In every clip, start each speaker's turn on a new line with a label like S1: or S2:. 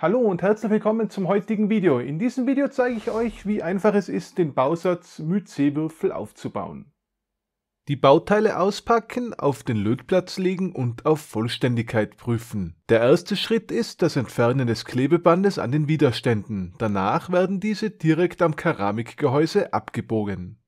S1: Hallo und herzlich willkommen zum heutigen Video. In diesem Video zeige ich euch, wie einfach es ist, den Bausatz Myc-Würfel aufzubauen. Die Bauteile auspacken, auf den Lötplatz legen und auf Vollständigkeit prüfen. Der erste Schritt ist das Entfernen des Klebebandes an den Widerständen. Danach werden diese direkt am Keramikgehäuse abgebogen.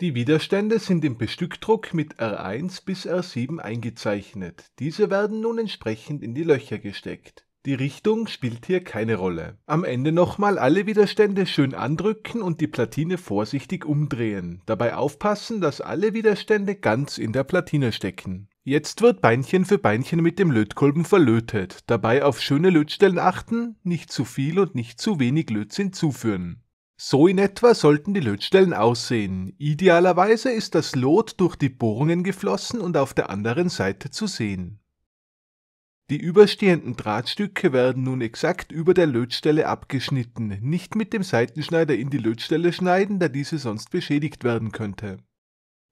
S1: Die Widerstände sind im Bestückdruck mit R1 bis R7 eingezeichnet. Diese werden nun entsprechend in die Löcher gesteckt. Die Richtung spielt hier keine Rolle. Am Ende nochmal alle Widerstände schön andrücken und die Platine vorsichtig umdrehen. Dabei aufpassen, dass alle Widerstände ganz in der Platine stecken. Jetzt wird Beinchen für Beinchen mit dem Lötkolben verlötet. Dabei auf schöne Lötstellen achten, nicht zu viel und nicht zu wenig Lötz hinzuführen. So in etwa sollten die Lötstellen aussehen. Idealerweise ist das Lot durch die Bohrungen geflossen und auf der anderen Seite zu sehen. Die überstehenden Drahtstücke werden nun exakt über der Lötstelle abgeschnitten, nicht mit dem Seitenschneider in die Lötstelle schneiden, da diese sonst beschädigt werden könnte.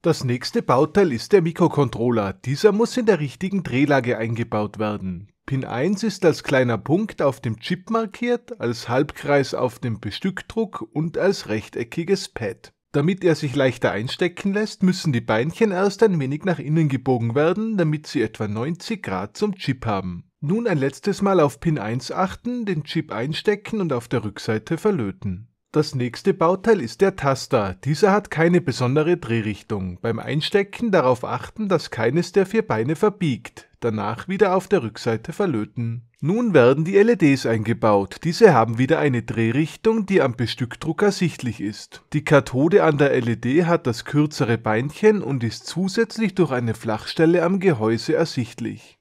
S1: Das nächste Bauteil ist der Mikrocontroller, dieser muss in der richtigen Drehlage eingebaut werden. Pin 1 ist als kleiner Punkt auf dem Chip markiert, als Halbkreis auf dem Bestückdruck und als rechteckiges Pad. Damit er sich leichter einstecken lässt, müssen die Beinchen erst ein wenig nach innen gebogen werden, damit sie etwa 90 Grad zum Chip haben. Nun ein letztes Mal auf Pin 1 achten, den Chip einstecken und auf der Rückseite verlöten. Das nächste Bauteil ist der Taster. Dieser hat keine besondere Drehrichtung. Beim Einstecken darauf achten, dass keines der vier Beine verbiegt danach wieder auf der Rückseite verlöten. Nun werden die LEDs eingebaut. Diese haben wieder eine Drehrichtung, die am Bestückdrucker sichtlich ist. Die Kathode an der LED hat das kürzere Beinchen und ist zusätzlich durch eine Flachstelle am Gehäuse ersichtlich.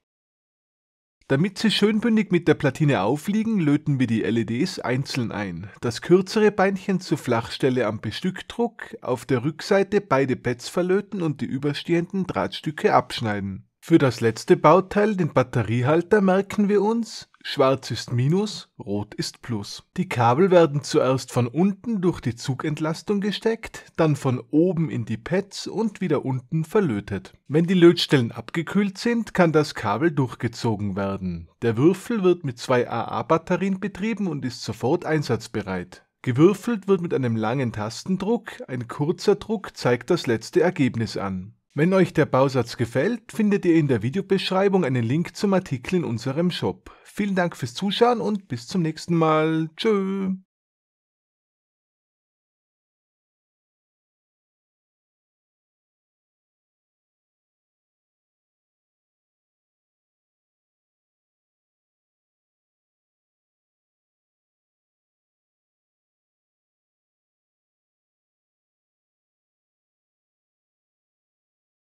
S1: Damit sie schönbündig mit der Platine aufliegen, löten wir die LEDs einzeln ein. Das kürzere Beinchen zur Flachstelle am Bestückdruck, auf der Rückseite beide Pads verlöten und die überstehenden Drahtstücke abschneiden. Für das letzte Bauteil, den Batteriehalter, merken wir uns, schwarz ist Minus, rot ist Plus. Die Kabel werden zuerst von unten durch die Zugentlastung gesteckt, dann von oben in die Pads und wieder unten verlötet. Wenn die Lötstellen abgekühlt sind, kann das Kabel durchgezogen werden. Der Würfel wird mit zwei AA-Batterien betrieben und ist sofort einsatzbereit. Gewürfelt wird mit einem langen Tastendruck, ein kurzer Druck zeigt das letzte Ergebnis an. Wenn euch der Bausatz gefällt, findet ihr in der Videobeschreibung einen Link zum Artikel in unserem Shop. Vielen Dank fürs Zuschauen und bis zum nächsten Mal. Tschö.